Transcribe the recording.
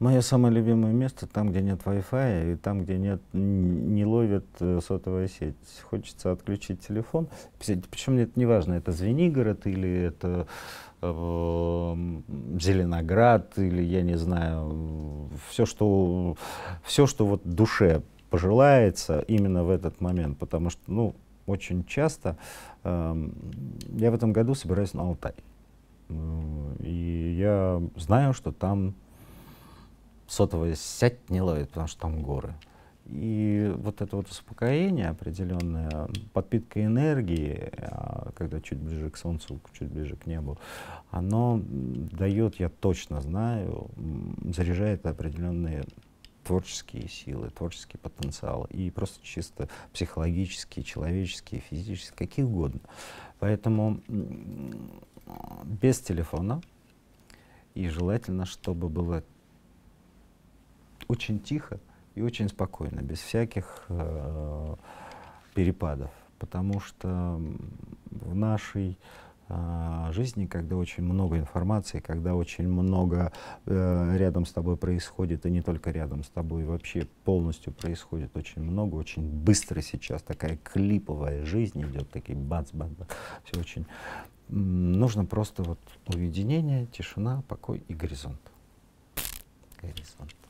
Мое самое любимое место там, где нет Wi-Fi и там, где нет, не ловит э, сотовая сеть. Хочется отключить телефон. Причем это не важно, это Звенигород или это э, Зеленоград или я не знаю, все что, все, что вот душе пожелается именно в этот момент, потому что, ну, очень часто э, я в этом году собираюсь на Алтай. Э, и я знаю, что там сотовая сядь не ловит, потому что там горы. И вот это вот успокоение определенная подпитка энергии, а, когда чуть ближе к солнцу, чуть ближе к небу, оно дает, я точно знаю, заряжает определенные творческие силы, творческий потенциал и просто чисто психологические, человеческие, физические, какие угодно. Поэтому без телефона и желательно, чтобы было очень тихо и очень спокойно, без всяких э, перепадов. Потому что в нашей э, жизни, когда очень много информации, когда очень много э, рядом с тобой происходит, и не только рядом с тобой, вообще полностью происходит очень много, очень быстро сейчас такая клиповая жизнь идет, такие бац-бац-бац, все очень. Нужно просто вот уединение, тишина, покой и горизонт. Горизонт.